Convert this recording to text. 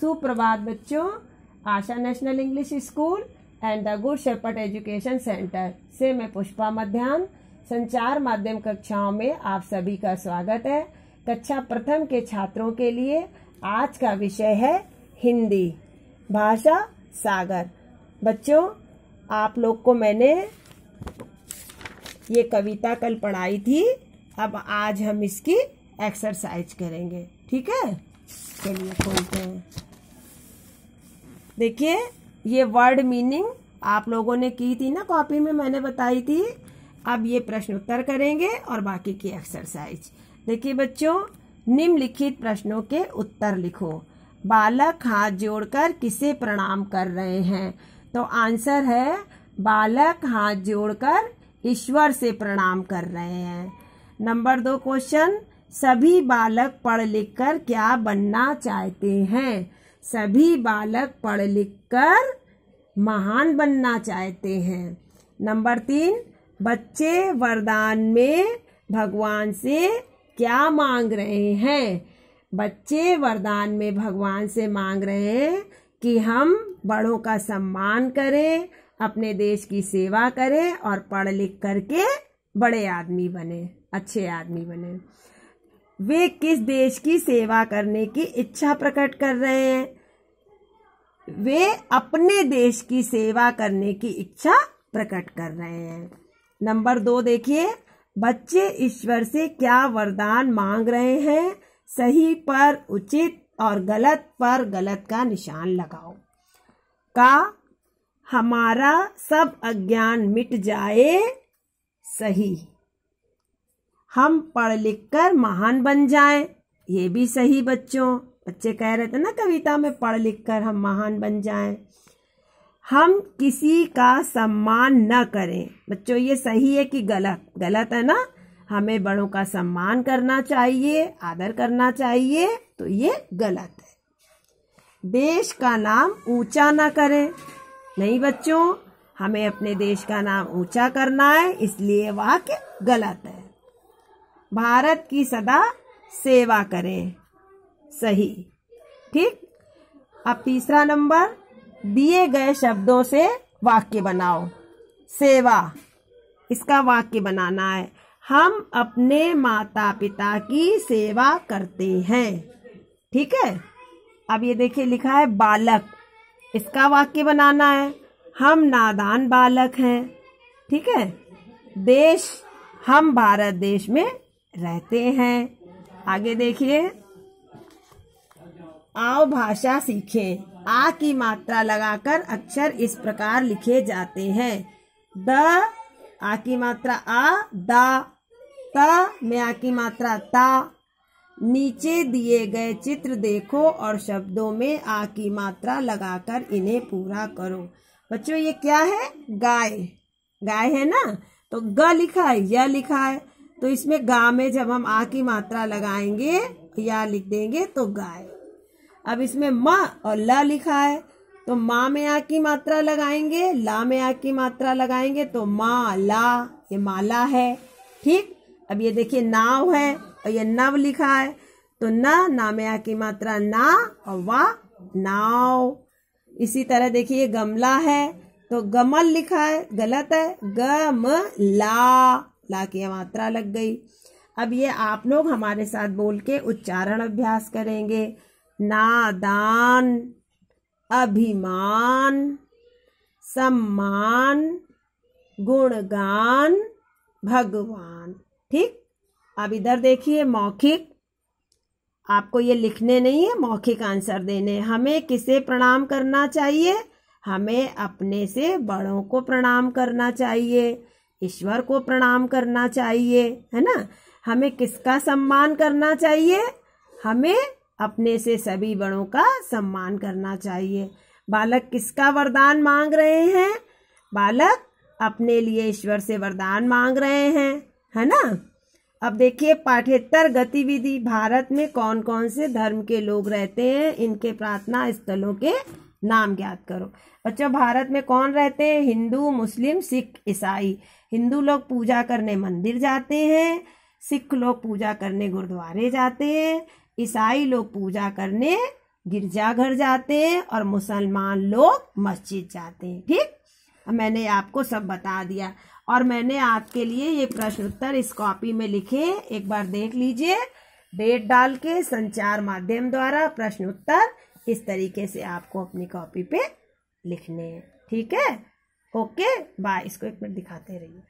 सुप्रभात बच्चों Asha national English school and the good shepherd education centre से मैं पुष्पा मध्यान संचार माध्यम कक्षाओं में आप सभी का स्वागत है कक्षा प्रथम के छात्रों के लिए आज का विषय है हिंदी भाषा सागर बच्चों आप लोग को मैंने ये कविता कल पढ़ाई थी अब आज हम इसकी एक्सरसाइज करेंगे ठीक है चलिए खोलते हैं देखिए ये वर्ड मीनिंग आप लोगों ने की थी ना कॉपी में मैंने बताई थी अब ये प्रश्न उत्तर करेंगे और बाकी की एक्सरसाइज देखिए बच्चों निम्नलिखित प्रश्नों के उत्तर लिखो बालक हाथ जोड़कर किसे प्रणाम कर रहे हैं तो आंसर है बालक हाथ जोड़कर ईश्वर से प्रणाम कर रहे हैं नंबर दो क्वेश्चन सभी बालक पढ़ लिख कर क्या बनना चाहते हैं सभी बालक पढ़ लिख कर महान बनना चाहते हैं नंबर तीन बच्चे वरदान में भगवान से क्या मांग रहे हैं बच्चे वरदान में भगवान से मांग रहे हैं कि हम बड़ों का सम्मान करें अपने देश की सेवा करें और पढ़ लिख करके बड़े आदमी बने अच्छे आदमी बने वे किस देश की सेवा करने की इच्छा प्रकट कर रहे हैं वे अपने देश की सेवा करने की इच्छा प्रकट कर रहे हैं नंबर दो देखिए बच्चे ईश्वर से क्या वरदान मांग रहे हैं सही पर उचित और गलत पर गलत का निशान लगाओ का हमारा सब अज्ञान मिट जाए सही हम पढ़ लिख कर महान बन जाएं ये भी सही बच्चों बच्चे कह रहे थे ना कविता में पढ़ लिख कर हम महान बन जाएं हम किसी का सम्मान न करें बच्चों ये सही है कि गलत गलत है ना हमें बड़ों का सम्मान करना चाहिए आदर करना चाहिए तो ये गलत है देश का नाम ऊंचा ना करें नहीं बच्चों हमें अपने देश का नाम ऊंचा करना है इसलिए वाक्य गलत है भारत की सदा सेवा करे सही ठीक अब तीसरा नंबर दिए गए शब्दों से वाक्य बनाओ सेवा इसका वाक्य बनाना है हम अपने माता पिता की सेवा करते हैं ठीक है अब ये देखिए लिखा है बालक इसका वाक्य बनाना है हम नादान बालक हैं ठीक है देश हम भारत देश में रहते हैं आगे देखिए आओ भाषा सीखे आ की मात्रा लगाकर अक्षर इस प्रकार लिखे जाते हैं द आ की मात्रा आ द त में आ की मात्रा ता नीचे दिए गए चित्र देखो और शब्दों में आ की मात्रा लगाकर इन्हें पूरा करो बच्चों ये क्या है गाय गाय है ना तो ग लिखा है य लिखा है तो इसमें गा में जब हम आ की मात्रा लगाएंगे या लिख देंगे तो गाय अब इसमें म और ल लिखा है तो माँ में आ की मात्रा लगाएंगे ला में आ की मात्रा लगाएंगे तो मा ला ये माला है ठीक अब ये देखिए नाव है और ये नव लिखा है तो न ना, ना में आ की मात्रा ना और व नाव इसी तरह देखिए गमला है तो गमल लिखा है गलत है ला ला की मात्रा लग गई अब ये आप लोग हमारे साथ बोल के उच्चारण अभ्यास करेंगे नादान अभिमान सम्मान गुणगान भगवान ठीक अब इधर देखिए मौखिक आपको ये लिखने नहीं है मौखिक आंसर देने हमें किसे प्रणाम करना चाहिए हमें अपने से बड़ों को प्रणाम करना चाहिए ईश्वर को प्रणाम करना चाहिए है ना हमें किसका सम्मान करना चाहिए हमें अपने से सभी बड़ों का सम्मान करना चाहिए बालक किसका वरदान मांग रहे हैं बालक अपने लिए ईश्वर से वरदान मांग रहे हैं है ना अब देखिए पाठ्यतर गतिविधि भारत में कौन कौन से धर्म के लोग रहते हैं इनके प्रार्थना स्थलों के नाम ज्ञात करो बच्चों भारत में कौन रहते हैं हिंदू मुस्लिम सिख ईसाई हिंदू लोग पूजा करने मंदिर जाते हैं सिख लोग पूजा करने गुरुद्वारे जाते हैं ईसाई लोग पूजा करने गिरजाघर जाते हैं और मुसलमान लोग मस्जिद जाते हैं ठीक मैंने आपको सब बता दिया और मैंने आपके लिए ये प्रश्न उत्तर इस कॉपी में लिखे एक बार देख लीजिए डेट डाल के संचार माध्यम द्वारा प्रश्न उत्तर इस तरीके से आपको अपनी कॉपी पे लिखने हैं ठीक है ओके बाय इसको एक मिनट दिखाते रहिए